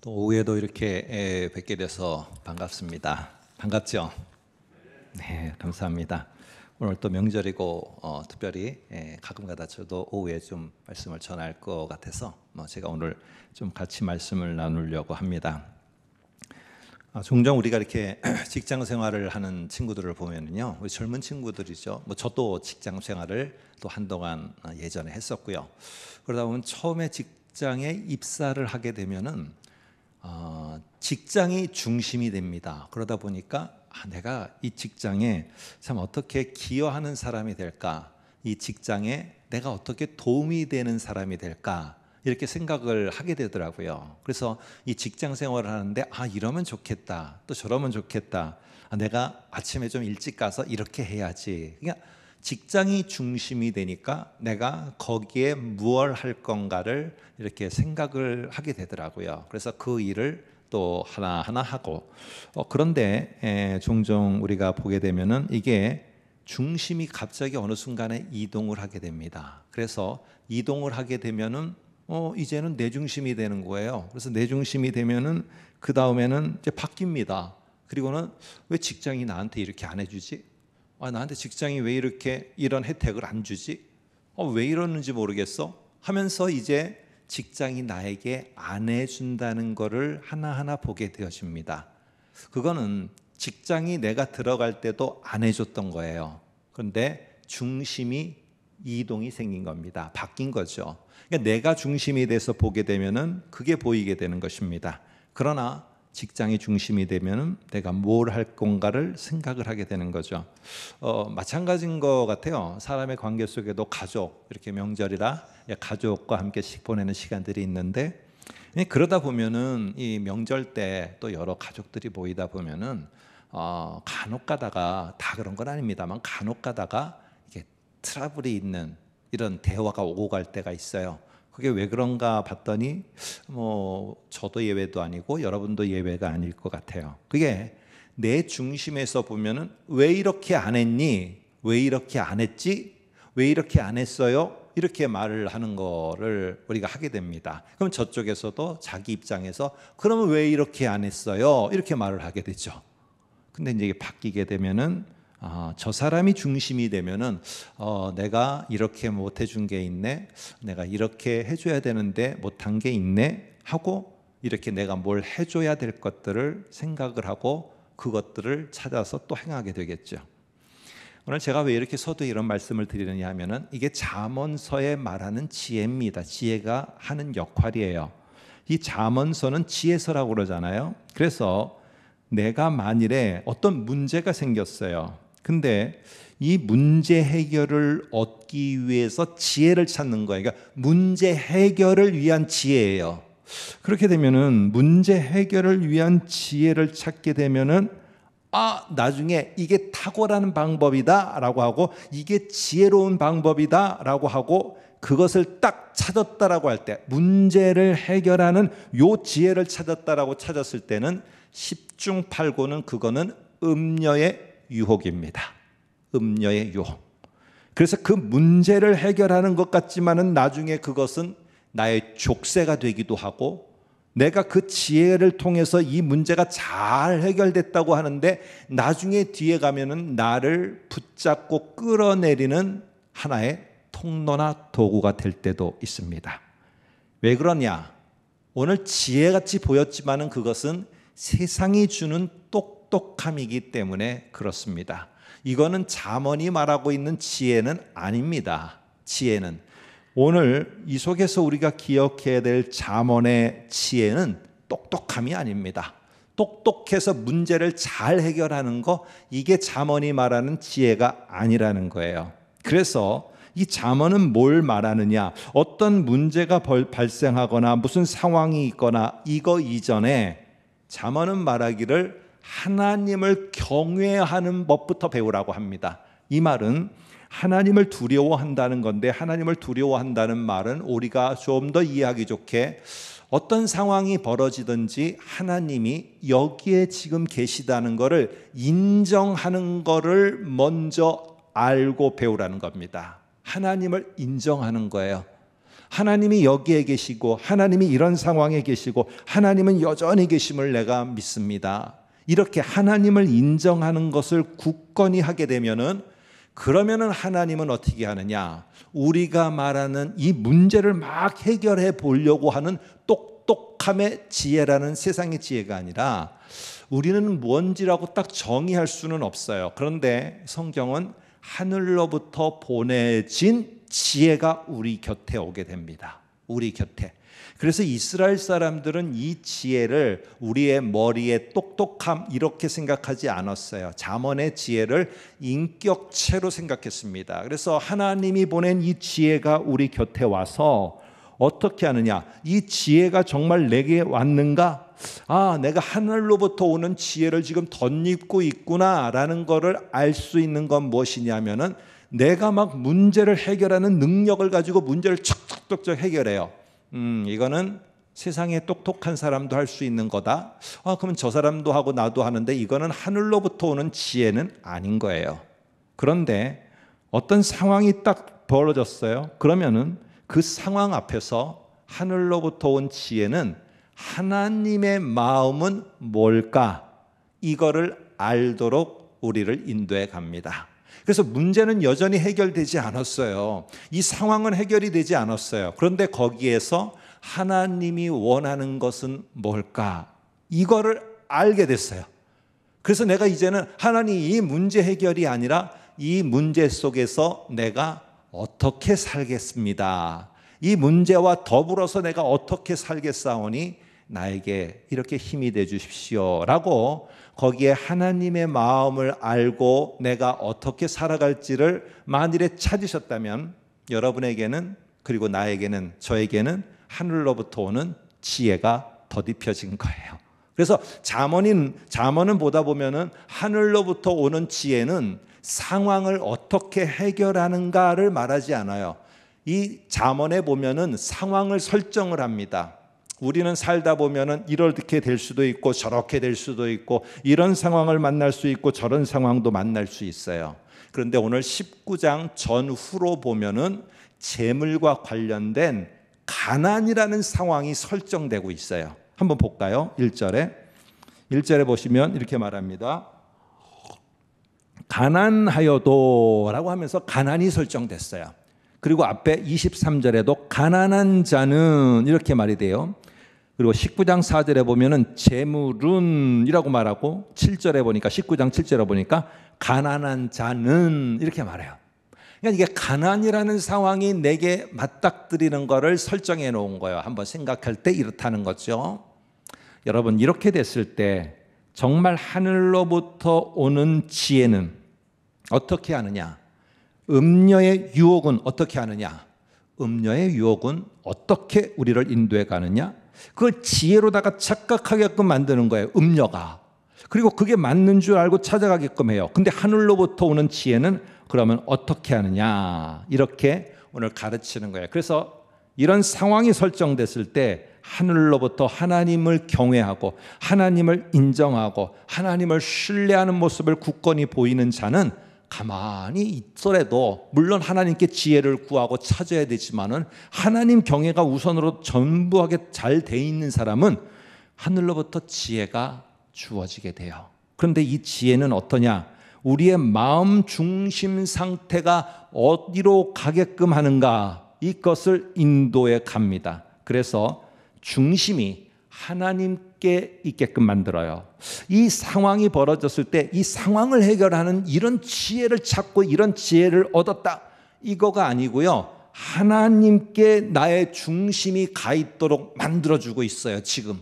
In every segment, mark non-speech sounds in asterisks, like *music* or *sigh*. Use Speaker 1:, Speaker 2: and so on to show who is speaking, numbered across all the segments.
Speaker 1: 또 오후에도 이렇게 뵙게 돼서 반갑습니다. 반갑죠? 네, 감사합니다. 오늘 또 명절이고 어, 특별히 에, 가끔가다 저도 오후에 좀 말씀을 전할 것 같아서 뭐 제가 오늘 좀 같이 말씀을 나누려고 합니다. 아, 종종 우리가 이렇게 *clears throat* 직장 생활을 하는 친구들을 보면요, 우리 젊은 친구들이죠. 뭐 저도 직장 생활을 또 한동안 아, 예전에 했었고요. 그러다 보면 처음에 직 직장에 입사를 하게 되면은 어, 직장이 중심이 됩니다. 그러다 보니까 아, 내가 이 직장에 참 어떻게 기여하는 사람이 될까? 이 직장에 내가 어떻게 도움이 되는 사람이 될까? 이렇게 생각을 하게 되더라고요. 그래서 이 직장 생활을 하는데 아 이러면 좋겠다, 또 저러면 좋겠다. 아, 내가 아침에 좀 일찍 가서 이렇게 해야지. 그러 그러니까 직장이 중심이 되니까 내가 거기에 무얼 할 건가를 이렇게 생각을 하게 되더라고요. 그래서 그 일을 또 하나하나 하고 어, 그런데 에, 종종 우리가 보게 되면은 이게 중심이 갑자기 어느 순간에 이동을 하게 됩니다. 그래서 이동을 하게 되면은 어, 이제는 내 중심이 되는 거예요. 그래서 내 중심이 되면은 그 다음에는 이제 바뀝니다. 그리고는 왜 직장이 나한테 이렇게 안 해주지? 아, 나한테 직장이 왜 이렇게 이런 혜택을 안 주지? 어, 왜 이러는지 모르겠어? 하면서 이제 직장이 나에게 안 해준다는 것을 하나하나 보게 되어집니다. 그거는 직장이 내가 들어갈 때도 안 해줬던 거예요. 그런데 중심이 이동이 생긴 겁니다. 바뀐 거죠. 그러니까 내가 중심이 돼서 보게 되면 그게 보이게 되는 것입니다. 그러나 직장이 중심이 되면 내가 뭘 할 건가를 생각을 하게 되는 거죠. 어, 마찬가지인 것 같아요. 사람의 관계 속에도 가족 이렇게 명절이라 가족과 함께 보내는 시간들이 있는데 예, 그러다 보면은 이 명절 때 또 여러 가족들이 모이다 보면은 어, 간혹가다가 다 그런 건 아닙니다만 간혹가다가 이게 트러블이 있는 이런 대화가 오고 갈 때가 있어요. 그게 왜 그런가 봤더니 뭐 저도 예외도 아니고 여러분도 예외가 아닐 것 같아요. 그게 내 중심에서 보면은 왜 이렇게 안 했니? 왜 이렇게 안 했지? 왜 이렇게 안 했어요? 이렇게 말을 하는 거를 우리가 하게 됩니다. 그럼 저쪽에서도 자기 입장에서 그러면 왜 이렇게 안 했어요? 이렇게 말을 하게 되죠. 근데 이제 이게 바뀌게 되면은 어, 저 사람이 중심이 되면은 어, 내가 이렇게 못 해준 게 있네, 내가 이렇게 해줘야 되는데 못한 게 있네 하고 이렇게 내가 뭘 해줘야 될 것들을 생각을 하고 그것들을 찾아서 또 행하게 되겠죠. 오늘 제가 왜 이렇게 서두 이런 말씀을 드리느냐 하면은 이게 잠언서에 말하는 지혜입니다. 지혜가 하는 역할이에요. 이 잠언서는 지혜서라고 그러잖아요. 그래서 내가 만일에 어떤 문제가 생겼어요. 근데 이 문제 해결을 얻기 위해서 지혜를 찾는 거예요. 그러니까 문제 해결을 위한 지혜예요. 그렇게 되면은 문제 해결을 위한 지혜를 찾게 되면은 아, 나중에 이게 탁월한 방법이다라고 하고 이게 지혜로운 방법이다라고 하고 그것을 딱 찾았다라고 할 때 문제를 해결하는 요 지혜를 찾았다라고 찾았을 때는 십중팔구는 그거는 음녀의 유혹입니다. 음녀의 유혹. 그래서 그 문제를 해결하는 것 같지만은 나중에 그것은 나의 족쇄가 되기도 하고 내가 그 지혜를 통해서 이 문제가 잘 해결됐다고 하는데 나중에 뒤에 가면은 나를 붙잡고 끌어내리는 하나의 통로나 도구가 될 때도 있습니다. 왜 그러냐? 오늘 지혜같이 보였지만은 그것은 세상이 주는 똑똑함이기 때문에 그렇습니다. 이거는 자문이 말하고 있는 지혜는 아닙니다. 지혜는 오늘 이 속에서 우리가 기억해야 될 자문의 지혜는 똑똑함이 아닙니다. 똑똑해서 문제를 잘 해결하는 거 이게 자문이 말하는 지혜가 아니라는 거예요. 그래서 이 자문은 뭘 말하느냐? 어떤 문제가 발생하거나 무슨 상황이 있거나 이거 이전에 자문은 말하기를 하나님을 경외하는 법부터 배우라고 합니다. 이 말은 하나님을 두려워한다는 건데 하나님을 두려워한다는 말은 우리가 좀 더 이해하기 좋게 어떤 상황이 벌어지든지 하나님이 여기에 지금 계시다는 것을 인정하는 것을 먼저 알고 배우라는 겁니다. 하나님을 인정하는 거예요. 하나님이 여기에 계시고 하나님이 이런 상황에 계시고 하나님은 여전히 계심을 내가 믿습니다. 이렇게 하나님을 인정하는 것을 굳건히 하게 되면은 그러면은 하나님은 어떻게 하느냐? 우리가 말하는 이 문제를 막 해결해 보려고 하는 똑똑함의 지혜라는 세상의 지혜가 아니라 우리는 뭔지라고 딱 정의할 수는 없어요. 그런데 성경은 하늘로부터 보내진 지혜가 우리 곁에 오게 됩니다. 우리 곁에. 그래서 이스라엘 사람들은 이 지혜를 우리의 머리에 똑똑함 이렇게 생각하지 않았어요. 잠언의 지혜를 인격체로 생각했습니다. 그래서 하나님이 보낸 이 지혜가 우리 곁에 와서 어떻게 하느냐? 이 지혜가 정말 내게 왔는가? 아, 내가 하늘로부터 오는 지혜를 지금 덧입고 있구나라는 것을 알 수 있는 건 무엇이냐면은 내가 막 문제를 해결하는 능력을 가지고 문제를 척척척척 해결해요. 음, 이거는 세상에 똑똑한 사람도 할 수 있는 거다. 아, 그러면 저 사람도 하고 나도 하는데 이거는 하늘로부터 오는 지혜는 아닌 거예요. 그런데 어떤 상황이 딱 벌어졌어요. 그러면은 그 상황 앞에서 하늘로부터 온 지혜는 하나님의 마음은 뭘까? 이거를 알도록 우리를 인도해 갑니다. 그래서 문제는 여전히 해결되지 않았어요. 이 상황은 해결이 되지 않았어요. 그런데 거기에서 하나님이 원하는 것은 뭘까? 이거를 알게 됐어요. 그래서 내가 이제는 하나님 이 문제 해결이 아니라 이 문제 속에서 내가 어떻게 살겠습니다. 이 문제와 더불어서 내가 어떻게 살겠사오니 나에게 이렇게 힘이 되어 주십시오라고 거기에 하나님의 마음을 알고 내가 어떻게 살아갈지를 만일에 찾으셨다면 여러분에게는 그리고 나에게는 저에게는 하늘로부터 오는 지혜가 더딥혀진 거예요. 그래서 자문인 자문은 보다 보면은 하늘로부터 오는 지혜는 상황을 어떻게 해결하는가를 말하지 않아요. 이 자문에 보면은 상황을 설정을 합니다. 우리는 살다 보면은 이렇게 될 수도 있고 저렇게 될 수도 있고 이런 상황을 만날 수 있고 저런 상황도 만날 수 있어요. 그런데 오늘 19장 전후로 보면은 재물과 관련된 가난이라는 상황이 설정되고 있어요. 한번 볼까요? 1절에 1절에 보시면 이렇게 말합니다. 가난하여도라고 하면서 가난이 설정됐어요. 그리고 앞에 23절에도 가난한 자는 이렇게 말이 돼요. 그리고 19장 4절에 보면은 재물은이라고 말하고 7절에 보니까 19장 7절에 보니까 가난한 자는 이렇게 말해요. 그러니까 이게 가난이라는 상황이 내게 맞닥뜨리는 것을 설정해 놓은 거예요. 한번 생각할 때 이렇다는 거죠. 여러분 이렇게 됐을 때 정말 하늘로부터 오는 지혜는 어떻게 하느냐? 음녀의 유혹은 어떻게 하느냐? 음녀의 유혹은 어떻게 우리를 인도해 가느냐? 그걸 지혜로다가 착각하게끔 만드는 거예요. 음녀가. 그리고 그게 맞는 줄 알고 찾아가게끔 해요. 근데 하늘로부터 오는 지혜는 그러면 어떻게 하느냐. 이렇게 오늘 가르치는 거예요. 그래서 이런 상황이 설정됐을 때 하늘로부터 하나님을 경외하고 하나님을 인정하고 하나님을 신뢰하는 모습을 굳건히 보이는 자는 가만히 있더라도 물론 하나님께 지혜를 구하고 찾아야 되지만은 하나님 경외가 우선으로 전부하게 잘 돼 있는 사람은 하늘로부터 지혜가 주어지게 돼요. 그런데 이 지혜는 어떠냐? 우리의 마음 중심 상태가 어디로 가게끔 하는가? 이것을 인도해 갑니다. 그래서 중심이 하나님께 있게끔 만들어요. 이 상황이 벌어졌을 때 이 상황을 해결하는 이런 지혜를 찾고 이런 지혜를 얻었다. 이거가 아니고요. 하나님께 나의 중심이 가 있도록 만들어주고 있어요, 지금.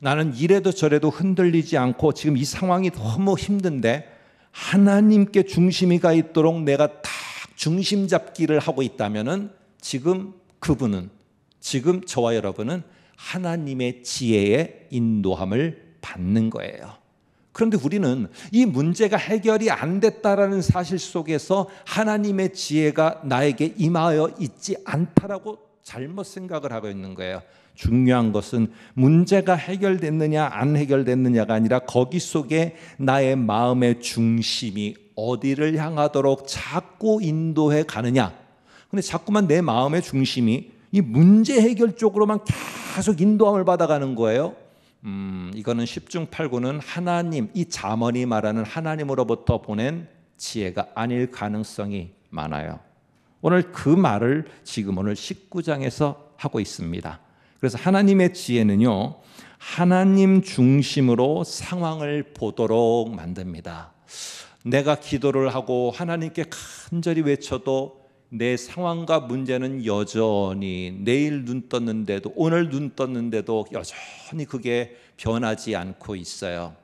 Speaker 1: 나는 이래도 저래도 흔들리지 않고 지금 이 상황이 너무 힘든데 하나님께 중심이 가 있도록 내가 딱 중심 잡기를 하고 있다면은 지금 그분은 지금 저와 여러분은 하나님의 지혜의 인도함을 받는 거예요. 그런데 우리는 이 문제가 해결이 안 됐다라는 사실 속에서 하나님의 지혜가 나에게 임하여 있지 않다라고 잘못 생각을 하고 있는 거예요. 중요한 것은 문제가 해결됐느냐 안 해결됐느냐가 아니라 거기 속에 나의 마음의 중심이 어디를 향하도록 자꾸 인도해 가느냐. 근데 자꾸만 내 마음의 중심이 이 문제 해결 쪽으로만 계속 인도함을 받아가는 거예요. 음, 이거는 10중 8구는 하나님, 이 자문이 말하는 하나님으로부터 보낸 지혜가 아닐 가능성이 많아요. 오늘 그 말을 지금 오늘 19장에서 하고 있습니다. 그래서 하나님의 지혜는요, 하나님 중심으로 상황을 보도록 만듭니다. 내가 기도를 하고 하나님께 간절히 외쳐도 내 상황과 문제는 여전히 내일 눈 떴는데도 오늘 눈 떴는데도 여전히 그게 변하지 않고 있어요.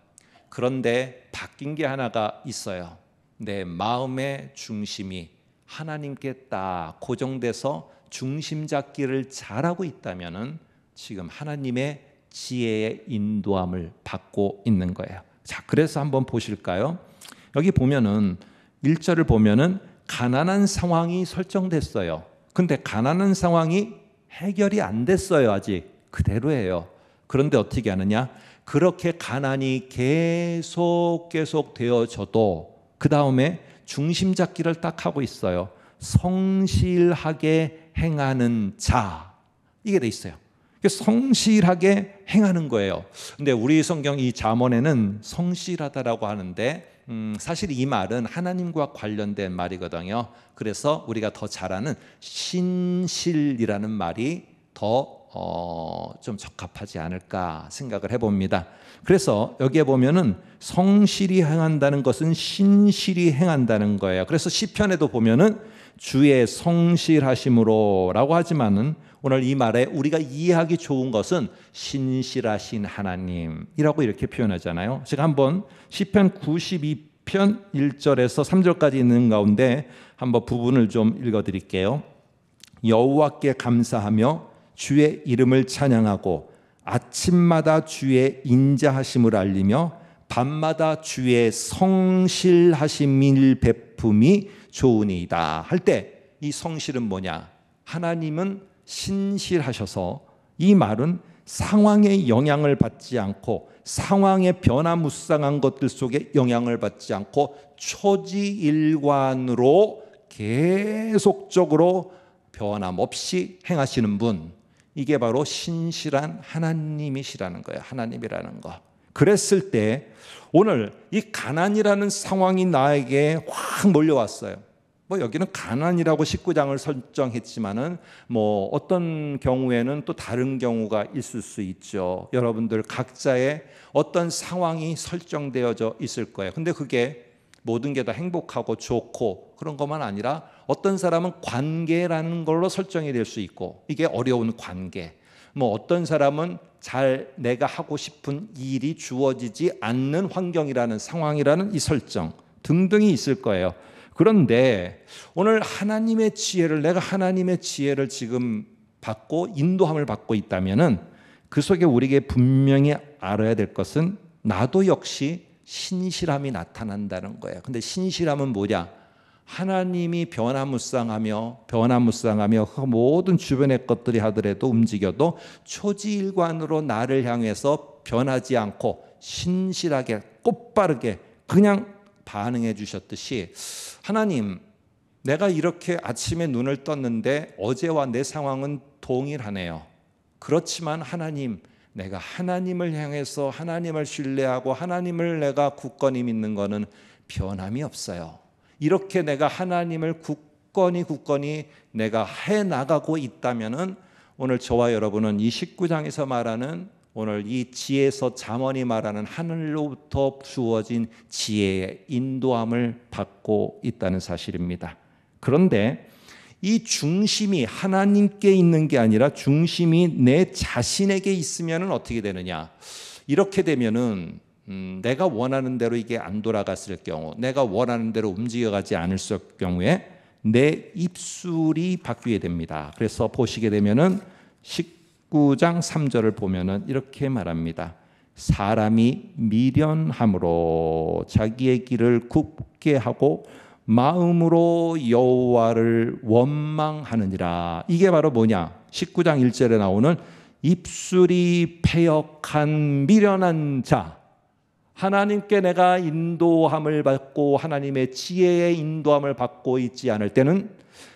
Speaker 1: 그런데 바뀐 게 하나가 있어요. 내 마음의 중심이 하나님께 딱 고정돼서 중심 잡기를 잘하고 있다면은 지금 하나님의 지혜의 인도함을 받고 있는 거예요. 자, 그래서 한번 보실까요? 여기 보면은 1절을 보면은 가난한 상황이 설정됐어요. 근데 가난한 상황이 해결이 안 됐어요, 아직. 그대로예요. 그런데 어떻게 하느냐? 그렇게 가난이 계속 계속 되어져도 그 다음에 중심 잡기를 딱 하고 있어요. 성실하게 행하는 자. 이게 돼 있어요. 성실하게 행하는 거예요. 근데 우리 성경 이 자문에는 성실하다라고 하는데 음, 사실 이 말은 하나님과 관련된 말이거든요. 그래서 우리가 더 잘 아는 신실이라는 말이 더 어, 적합하지 않을까 생각을 해봅니다. 그래서 여기에 보면은 성실히 행한다는 것은 신실히 행한다는 거예요. 그래서 시편에도 보면은 주의 성실하심으로라고 하지만은 오늘 이 말에 우리가 이해하기 좋은 것은 신실하신 하나님이라고 이렇게 표현하잖아요. 제가 한번 시편 92편 1절에서 3절까지 있는 가운데 한번 부분을 좀 읽어 드릴게요. 여호와께 감사하며 주의 이름을 찬양하고 아침마다 주의 인자하심을 알리며 밤마다 주의 성실하심을 베품이 좋으니이다 할 때 이 성실은 뭐냐? 하나님은 신실하셔서 이 말은 상황의 영향을 받지 않고 상황의 변화무쌍한 것들 속에 영향을 받지 않고 초지일관으로 계속적으로 변함없이 행하시는 분 이게 바로 신실한 하나님이시라는 거예요. 하나님이라는 거. 그랬을 때 오늘 이 가난이라는 상황이 나에게 확 몰려왔어요. 뭐 여기는 가난이라고 19장을 설정했지만은 뭐 어떤 경우에는 또 다른 경우가 있을 수 있죠. 여러분들 각자의 어떤 상황이 설정되어져 있을 거예요. 근데 그게 모든 게 다 행복하고 좋고 그런 것만 아니라 어떤 사람은 관계라는 걸로 설정이 될 수 있고 이게 어려운 관계. 뭐 어떤 사람은 잘 내가 하고 싶은 일이 주어지지 않는 환경이라는 상황이라는 이 설정 등등이 있을 거예요. 그런데 오늘 하나님의 지혜를 내가 하나님의 지혜를 지금 받고 인도함을 받고 있다면은 그 속에 우리에게 분명히 알아야 될 것은 나도 역시 신실함이 나타난다는 거예요. 근데 신실함은 뭐냐? 하나님이 변화무쌍하며 변화무쌍하며 그 모든 주변의 것들이 하더라도 움직여도 초지일관으로 나를 향해서 변하지 않고 신실하게 꽃바르게 그냥 반응해 주셨듯이 하나님, 내가 이렇게 아침에 눈을 떴는데 어제와 내 상황은 동일하네요. 그렇지만 하나님, 내가 하나님을 향해서 하나님을 신뢰하고 하나님을 내가 굳건히 믿는 것은 변함이 없어요. 이렇게 내가 하나님을 굳건히 굳건히 내가 해 나가고 있다면은 오늘 저와 여러분은 이 19장에서 말하는 오늘 이 지혜서 자언이 말하는 하늘로부터 주어진 지혜의 인도함을 받고 있다는 사실입니다. 그런데 이 중심이 하나님께 있는 게 아니라 중심이 내 자신에게 있으면 어떻게 되느냐? 이렇게 되면은 음, 내가 원하는 대로 이게 안 돌아갔을 경우, 내가 원하는 대로 움직여가지 않을 경우에 내 입술이 바뀌게 됩니다. 그래서 보시게 되면은 19장 3절을 보면은 이렇게 말합니다. 사람이 미련함으로 자기의 길을 굳게 하고 마음으로 여호와를 원망하느니라. 이게 바로 뭐냐? 19장 1절에 나오는 입술이 패역한 미련한 자. 하나님께 내가 인도함을 받고 하나님의 지혜의 인도함을 받고 있지 않을 때는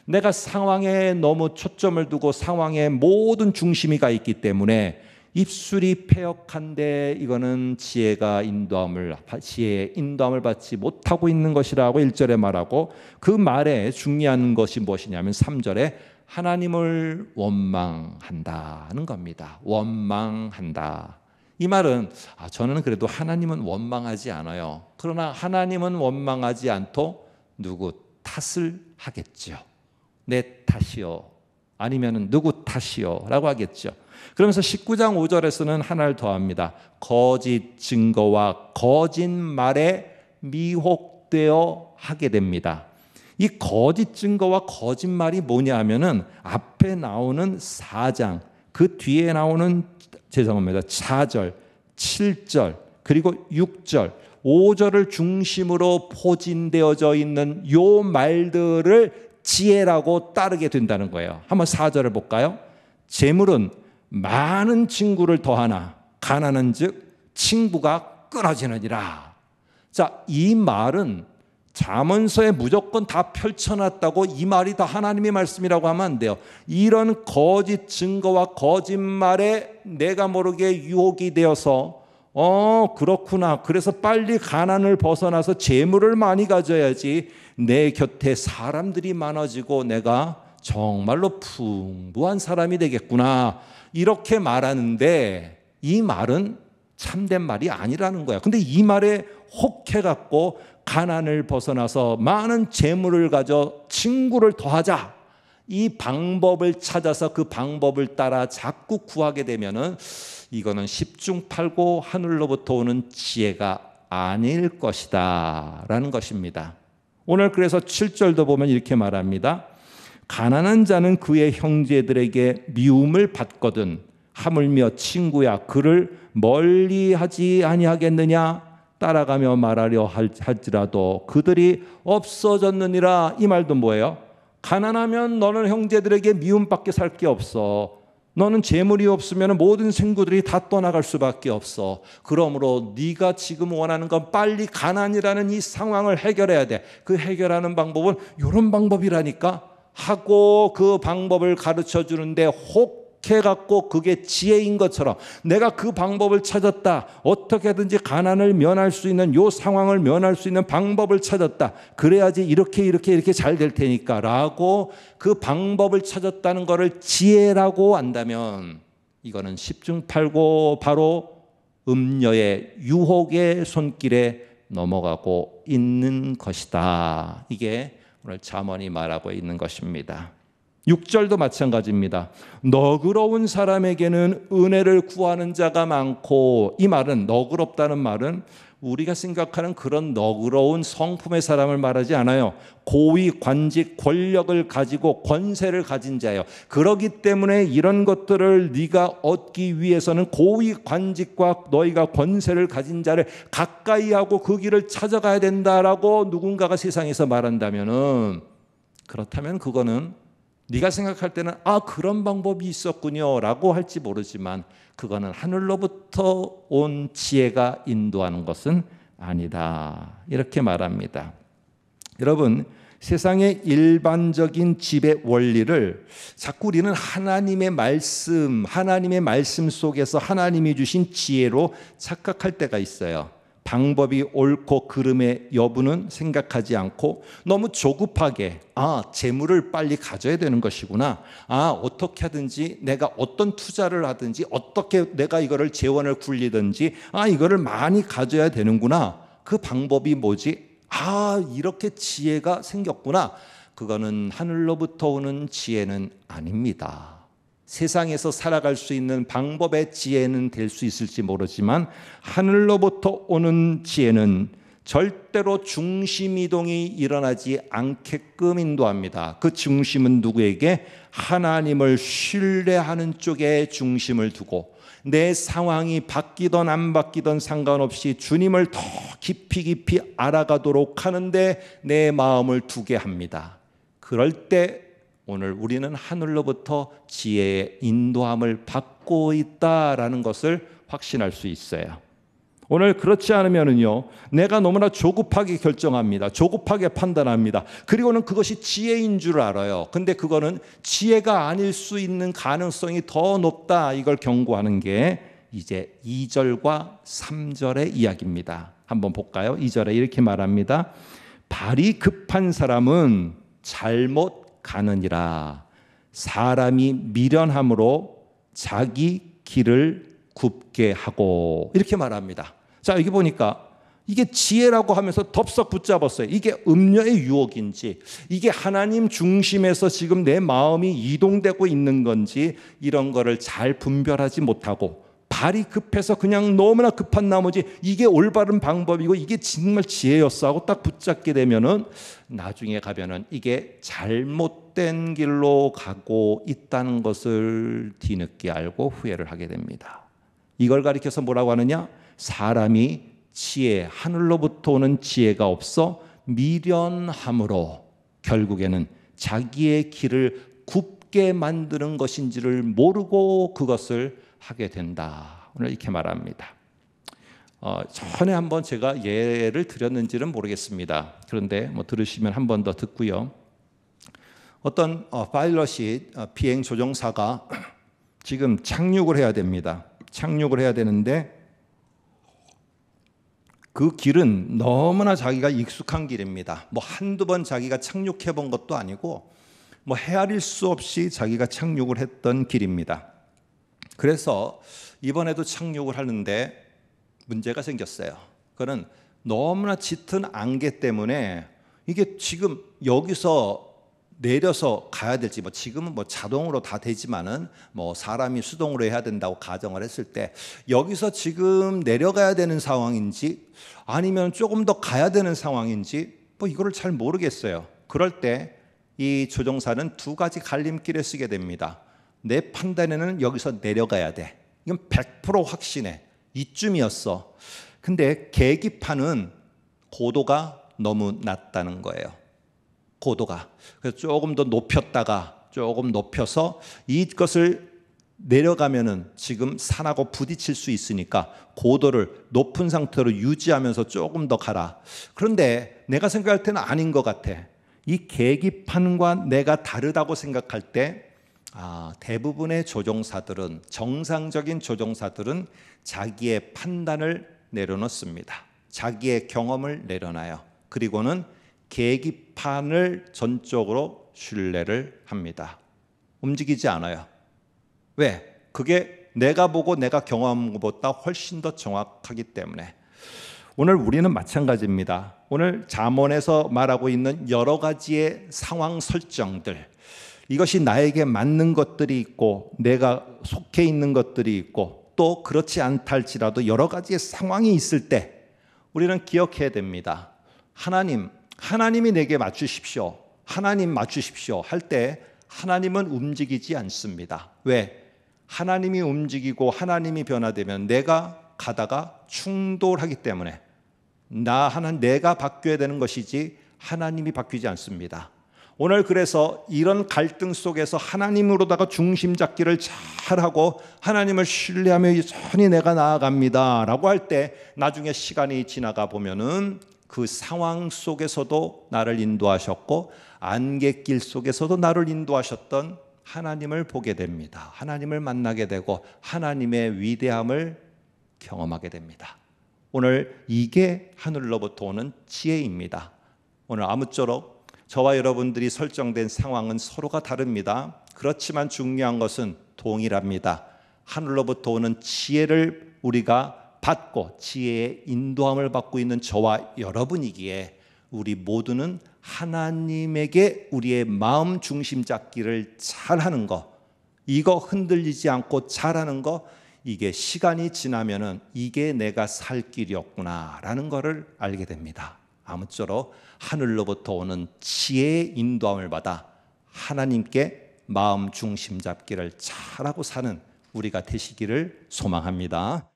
Speaker 1: 내가 상황에 너무 초점을 두고 상황에 모든 중심이 가 있기 때문에 입술이 폐역한데 이거는 지혜가 인도함을 지혜의 인도함을 받지 못하고 있는 것이라고 1절에 말하고 그 말에 중요한 것이 무엇이냐면 3절에 하나님을 원망한다는 겁니다. 원망한다. 이 말은 아, 저는 그래도 하나님은 원망하지 않아요. 그러나 하나님은 원망하지 않도 누구 탓을 하겠죠. 내 탓이요. 아니면 누구 탓이요. 라고 하겠죠. 그러면서 19장 5절에서는 하나를 더합니다. 거짓 증거와 거짓말에 미혹되어 하게 됩니다. 이 거짓 증거와 거짓말이 뭐냐 하면은 앞에 나오는 4장, 그 뒤에 나오는 죄송합니다. 4절, 7절, 그리고 6절, 5절을 중심으로 포진되어져 있는 요 말들을 지혜라고 따르게 된다는 거예요. 한번 4절을 볼까요? 재물은 많은 친구를 더하나 가난한즉 친구가 끊어지느니라. 자, 이 말은 자문서에 무조건 다 펼쳐놨다고 이 말이 다 하나님의 말씀이라고 하면 안 돼요. 이런 거짓 증거와 거짓말에 내가 모르게 유혹이 되어서 어 그렇구나. 그래서 빨리 가난을 벗어나서 재물을 많이 가져야지 내 곁에 사람들이 많아지고 내가 정말로 풍부한 사람이 되겠구나. 이렇게 말하는데 이 말은 참된 말이 아니라는 거야. 근데 이 말에 혹해갖고 가난을 벗어나서 많은 재물을 가져 친구를 더하자. 이 방법을 찾아서 그 방법을 따라 자꾸 구하게 되면은 이거는 십중팔고 하늘로부터 오는 지혜가 아닐 것이다. 라는 것입니다. 오늘 그래서 7절도 보면 이렇게 말합니다. 가난한 자는 그의 형제들에게 미움을 받거든 하물며 친구야 그를 멀리 하지 아니하겠느냐 따라가며 말하려 할지라도 그들이 없어졌느니라 이 말도 뭐예요? 가난하면 너는 형제들에게 미움밖에 살 게 없어. 너는 재물이 없으면 모든 생구들이 다 떠나갈 수밖에 없어. 그러므로 네가 지금 원하는 건 빨리 가난이라는 이 상황을 해결해야 돼. 그 해결하는 방법은 이런 방법이라니까 하고 그 방법을 가르쳐 주는데 혹 해갖고 그게 지혜인 것처럼 내가 그 방법을 찾았다. 어떻게든지 가난을 면할 수 있는 요 상황을 면할 수 있는 방법을 찾았다. 그래야지 이렇게 이렇게 이렇게 잘 될 테니까 라고 그 방법을 찾았다는 것을 지혜라고 한다면 이거는 십중팔고 바로 음녀의 유혹의 손길에 넘어가고 있는 것이다. 이게 오늘 자문이 말하고 있는 것입니다. 6절도 마찬가지입니다. 너그러운 사람에게는 은혜를 구하는 자가 많고 이 말은 너그럽다는 말은 우리가 생각하는 그런 너그러운 성품의 사람을 말하지 않아요. 고위 관직 권력을 가지고 권세를 가진 자예요. 그러기 때문에 이런 것들을 네가 얻기 위해서는 고위 관직과 너희가 권세를 가진 자를 가까이 하고 그 길을 찾아가야 된다라고 누군가가 세상에서 말한다면은 그렇다면 그거는 네가 생각할 때는 아 그런 방법이 있었군요라고 할지 모르지만 그거는 하늘로부터 온 지혜가 인도하는 것은 아니다. 이렇게 말합니다. 여러분, 세상의 일반적인 지배 원리를 자꾸 우리는 하나님의 말씀, 하나님의 말씀 속에서 하나님이 주신 지혜로 착각할 때가 있어요. 방법이 옳고 그름의 여부는 생각하지 않고 너무 조급하게 아 재물을 빨리 가져야 되는 것이구나 아 어떻게 하든지 내가 어떤 투자를 하든지 어떻게 내가 이거를 재원을 굴리든지 아 이거를 많이 가져야 되는구나 그 방법이 뭐지 아 이렇게 지혜가 생겼구나 그거는 하늘로부터 오는 지혜는 아닙니다. 세상에서 살아갈 수 있는 방법의 지혜는 될 수 있을지 모르지만 하늘로부터 오는 지혜는 절대로 중심 이동이 일어나지 않게끔 인도합니다. 그 중심은 누구에게 하나님을 신뢰하는 쪽에 중심을 두고 내 상황이 바뀌던 안 바뀌던 상관없이 주님을 더 깊이 깊이 알아가도록 하는데 내 마음을 두게 합니다. 그럴 때 오늘 우리는 하늘로부터 지혜의 인도함을 받고 있다라는 것을 확신할 수 있어요. 오늘 그렇지 않으면은요, 내가 너무나 조급하게 결정합니다. 조급하게 판단합니다. 그리고는 그것이 지혜인 줄 알아요. 근데 그거는 지혜가 아닐 수 있는 가능성이 더 높다. 이걸 경고하는 게 이제 2절과 3절의 이야기입니다. 한번 볼까요? 2절에 이렇게 말합니다. 발이 급한 사람은 잘못 가느니라 사람이 미련함으로 자기 길을 굽게 하고 이렇게 말합니다. 자, 여기 보니까 이게 지혜라고 하면서 덥석 붙잡았어요. 이게 음녀의 유혹인지, 이게 하나님 중심에서 지금 내 마음이 이동되고 있는 건지, 이런 거를 잘 분별하지 못하고, 발이 급해서 그냥 너무나 급한 나머지 이게 올바른 방법이고 이게 정말 지혜였어 하고 딱 붙잡게 되면은 나중에 가면은 이게 잘못된 길로 가고 있다는 것을 뒤늦게 알고 후회를 하게 됩니다. 이걸 가리켜서 뭐라고 하느냐? 사람이 지혜, 하늘로부터 오는 지혜가 없어 미련함으로 결국에는 자기의 길을 굽게 만드는 것인지를 모르고 그것을 하게 된다. 오늘 이렇게 말합니다. 어, 전에 한번 제가 예를 드렸는지는 모르겠습니다. 그런데 뭐 들으시면 한 번 더 듣고요. 어떤 어, 파일럿이 어, 비행 조종사가 *clears throat* 지금 착륙을 해야 됩니다. 착륙을 해야 되는데 그 길은 너무나 자기가 익숙한 길입니다. 뭐 한두 번 자기가 착륙해 본 것도 아니고 뭐 헤아릴 수 없이 자기가 착륙을 했던 길입니다. 그래서 이번에도 착륙을 하는데 문제가 생겼어요. 그는 너무나 짙은 안개 때문에 이게 지금 여기서 내려서 가야 될지 뭐 지금은 뭐 자동으로 다 되지만은 뭐 사람이 수동으로 해야 된다고 가정을 했을 때 여기서 지금 내려가야 되는 상황인지 아니면 조금 더 가야 되는 상황인지 뭐 이거를 잘 모르겠어요. 그럴 때 이 조종사는 두 가지 갈림길에 쓰게 됩니다. 내 판단에는 여기서 내려가야 돼. 이건 100% 확신해. 이쯤이었어. 근데 계기판은 고도가 너무 낮다는 거예요. 고도가. 그래서 조금 더 높였다가 조금 높여서 이것을 내려가면은 지금 산하고 부딪힐 수 있으니까 고도를 높은 상태로 유지하면서 조금 더 가라. 그런데 내가 생각할 때는 아닌 것 같아. 이 계기판과 내가 다르다고 생각할 때 아, 대부분의 조종사들은 정상적인 조종사들은 자기의 판단을 내려놓습니다. 자기의 경험을 내려놔요. 그리고는 계기판을 전적으로 신뢰를 합니다. 움직이지 않아요. 왜? 그게 내가 보고 내가 경험한 것보다 훨씬 더 정확하기 때문에 오늘 우리는 마찬가지입니다. 오늘 자언에서 말하고 있는 여러 가지의 상황 설정들 이것이 나에게 맞는 것들이 있고 내가 속해 있는 것들이 있고 또 그렇지 않달지라도 여러 가지의 상황이 있을 때 우리는 기억해야 됩니다. 하나님, 하나님이 내게 맞추십시오. 하나님 맞추십시오. 할 때 하나님은 움직이지 않습니다. 왜? 하나님이 움직이고 하나님이 변화되면 내가 가다가 충돌하기 때문에 나 하나 내가 바뀌어야 되는 것이지 하나님이 바뀌지 않습니다. 오늘 그래서 이런 갈등 속에서 하나님으로다가 중심 잡기를 잘하고 하나님을 신뢰하며 선히 내가 나아갑니다. 라고 할 때 나중에 시간이 지나가 보면은 그 상황 속에서도 나를 인도하셨고 안갯길 속에서도 나를 인도하셨던 하나님을 보게 됩니다. 하나님을 만나게 되고 하나님의 위대함을 경험하게 됩니다. 오늘 이게 하늘로부터 오는 지혜입니다. 오늘 아무쪼록 저와 여러분들이 설정된 상황은 서로가 다릅니다. 그렇지만 중요한 것은 동일합니다. 하늘로부터 오는 지혜를 우리가 받고 지혜의 인도함을 받고 있는 저와 여러분이기에 우리 모두는 하나님에게 우리의 마음 중심 잡기를 잘하는 거, 이거 흔들리지 않고 잘하는 거, 이게 시간이 지나면은 이게 내가 살 길이었구나라는 거를 알게 됩니다. 아무쪼록 하늘로부터 오는 지혜의 인도함을 받아 하나님께 마음 중심 잡기를 잘하고 사는 우리가 되시기를 소망합니다.